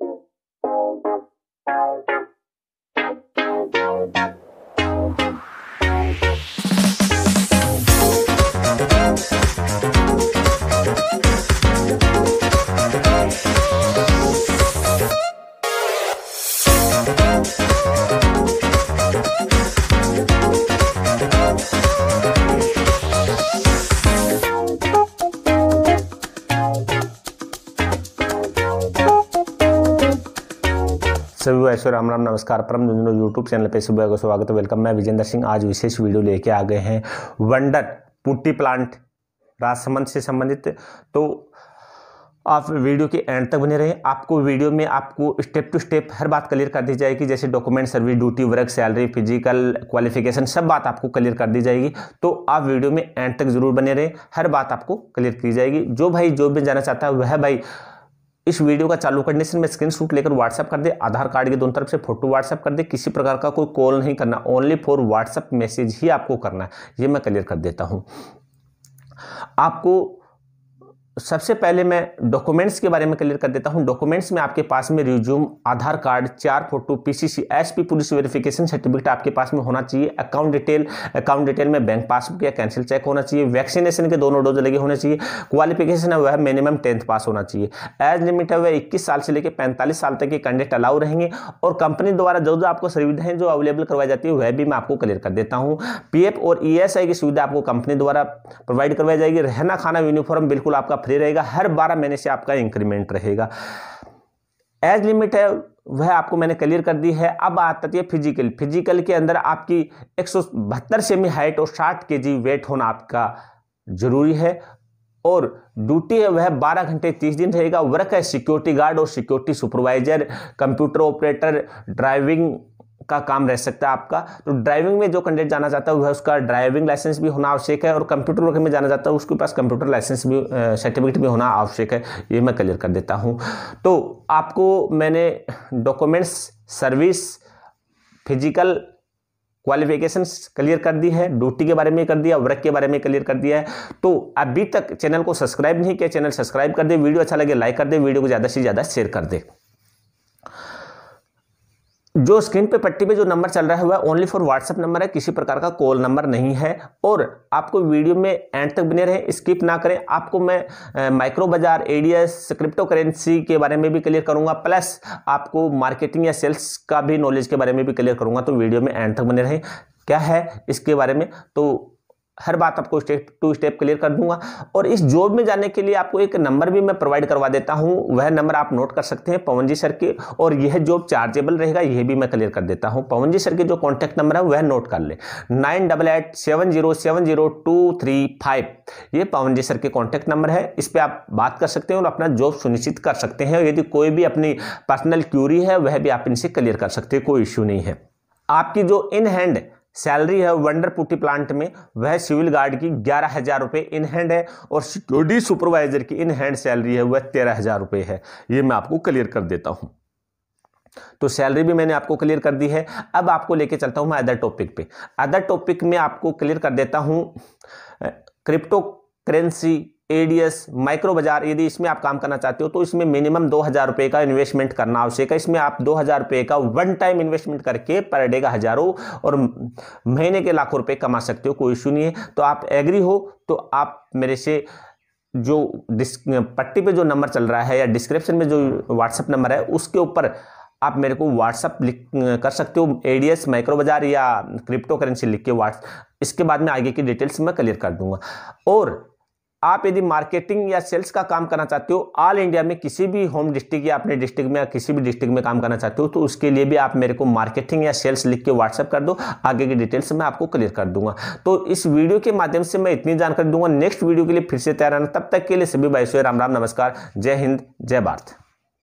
Thank you. सभी को राम राम नमस्कार परम झुंझुनू यूट्यूब चैनल पे सुबह का स्वागत है वेलकम मैं विजेंद्र सिंह आज विशेष वीडियो लेके आ गए हैं वंडर पुट्टी प्लांट राजसमंद से संबंधित तो आप वीडियो के एंड तक बने रहें आपको वीडियो में आपको स्टेप टू स्टेप हर बात क्लियर कर दी जाएगी जैसे document service duty work salary physical qualification सब बात आपको क्लियर कर दी जाएगी तो आप वीडियो में एंड तक जरूर बने रहें हर बात आपको क्लियर की जाएगी जो भाई जो भी जाना चाहता है वह भाई इस वीडियो का चालू कंडीशन में स्क्रीनशॉट लेकर व्हाट्सएप कर दे आधार कार्ड के दोनों तरफ से फोटो व्हाट्सएप कर दे किसी प्रकार का कोई कॉल नहीं करना ओनली फॉर व्हाट्सएप मैसेज ही आपको करना है ये मैं क्लियर कर देता हूँ आपको सबसे पहले मैं डॉक्यूमेंट्स के बारे में क्लियर कर देता हूं डॉक्यूमेंट्स में आपके पास में रिज्यूम आधार कार्ड चार photo PCC SP police verification certificate आपके पास में होना चाहिए अकाउंट डिटेल अकाउंट डिटेल में बैंक पासबुक या कैंसिल चेक होना चाहिए वैक्सीनेशन के दोनों डोज लगे होने चाहिए क्वालिफिकेशन है वह मिनिमम टेंथ पास होना चाहिए एज लिमिट है वह इक्कीस साल से लेकर पैंतालीस साल तक के कैंडिडेट अलाउ रहेंगे और कंपनी द्वारा जो जो आपको सुविधाएं जो अवेलेबल करवाई जाती है वह भी मैं आपको क्लियर कर देता हूँ पी और ई e की सुविधा आपको कंपनी द्वारा प्रोवाइड करवाई जाएगी रहना खाना यूनिफॉर्म बिल्कुल आपका फ्री रहेगा हर बारह महीने से आपका इंक्रीमेंट रहेगा एज लिमिट है वह आपको मैंने क्लियर कर दी है अब आती है फिजिकल फिजिकल के अंदर आपकी एक सौ बहत्तर सेमी हाइट और साठ के जी वेट होना आपका जरूरी है और ड्यूटी है वह 12 घंटे 30 दिन रहेगा वर्क है सिक्योरिटी गार्ड और security supervisor computer operator driving का काम रह सकता है आपका तो ड्राइविंग में जो कैंडिडेट जाना चाहता है उसका ड्राइविंग लाइसेंस भी होना आवश्यक है और कंप्यूटर वर्क में जाना चाहता है उसके पास कंप्यूटर लाइसेंस भी सर्टिफिकेट भी होना आवश्यक है ये मैं क्लियर कर देता हूँ तो आपको मैंने documents service physical qualification clear कर दी है ड्यूटी के बारे में कर दिया वर्क के बारे में क्लियर कर दिया है तो अभी तक चैनल को सब्सक्राइब नहीं किया चैनल सब्सक्राइब कर दे वीडियो अच्छा लगे लाइक कर दे वीडियो को ज़्यादा से ज़्यादा शेयर कर दे जो स्क्रीन पे पट्टी पे जो नंबर चल रहा है वह ओनली फॉर व्हाट्सएप नंबर है किसी प्रकार का कॉल नंबर नहीं है और आपको वीडियो में एंड तक बने रहें स्किप ना करें आपको मैं माइक्रो बाजार एडीएस क्रिप्टो करेंसी के बारे में भी क्लियर करूंगा प्लस आपको मार्केटिंग या सेल्स का भी नॉलेज के बारे में भी क्लियर करूंगा तो वीडियो में एंड तक बने रहें क्या है इसके बारे में तो हर बात आपको स्टेप टू स्टेप क्लियर कर दूंगा और इस जॉब में जाने के लिए आपको एक नंबर भी मैं प्रोवाइड करवा देता हूं वह नंबर आप नोट कर सकते हैं पवन जी सर के और यह जॉब चार्जेबल रहेगा यह भी मैं क्लियर कर देता हूं पवन जी सर के जो कॉन्टैक्ट नंबर है वह नोट कर ले nine double eight seven zero seven zero two three five ये पवन जी सर के कॉन्टैक्ट नंबर है इस पर आप बात कर सकते हैं और अपना जॉब सुनिश्चित कर सकते हैं यदि कोई भी अपनी पर्सनल क्यूरी है वह भी आप इनसे क्लियर कर सकते हैं कोई इश्यू नहीं है आपकी जो इन हैंड सैलरी है वंडर प्लांट में वह सिविल गार्ड की ग्यारह हज़ार रुपये इन हैंड है और सिक्योरिटी सुपरवाइजर की इन हैंड सैलरी है वह तेरह हज़ार रुपये है ये मैं आपको क्लियर कर देता हूँ तो सैलरी भी मैंने आपको क्लियर कर दी है अब आपको लेके चलता हूँ मैं अदर टॉपिक पे अदर टॉपिक में आपको क्लियर कर देता हूँ क्रिप्टो करेंसी एडीएस माइक्रो बाजार यदि इसमें आप काम करना चाहते हो तो इसमें मिनिमम दो हज़ार रुपये का इन्वेस्टमेंट करना आवश्यक है इसमें आप दो हज़ार रुपये का वन टाइम इन्वेस्टमेंट करके पर डे का हज़ारों और महीने के लाखों रुपये कमा सकते हो कोई इशू नहीं है तो आप एग्री हो तो आप मेरे से जो पट्टी पे जो नंबर चल रहा है या डिस्क्रिप्शन में जो व्हाट्सएप नंबर है उसके ऊपर आप मेरे को व्हाट्सअप लिख कर सकते हो एडीएस माइक्रो बाजार या क्रिप्टो करेंसी लिख के व्हाट्स इसके बाद में आगे की डिटेल्स मैं क्लियर कर दूंगा और आप यदि मार्केटिंग या सेल्स का काम करना चाहते हो ऑल इंडिया में किसी भी होम डिस्ट्रिक्ट या अपने डिस्ट्रिक्ट में या किसी भी डिस्ट्रिक्ट में काम करना चाहते हो तो उसके लिए भी आप मेरे को मार्केटिंग या सेल्स लिख के व्हाट्सअप कर दो आगे की डिटेल्स मैं आपको क्लियर कर दूंगा तो इस वीडियो के माध्यम से मैं इतनी जानकारी दूंगा नेक्स्ट वीडियो के लिए फिर से तैयार रहना तब तक के लिए सभी भाई राम राम नमस्कार जय हिंद जय भारत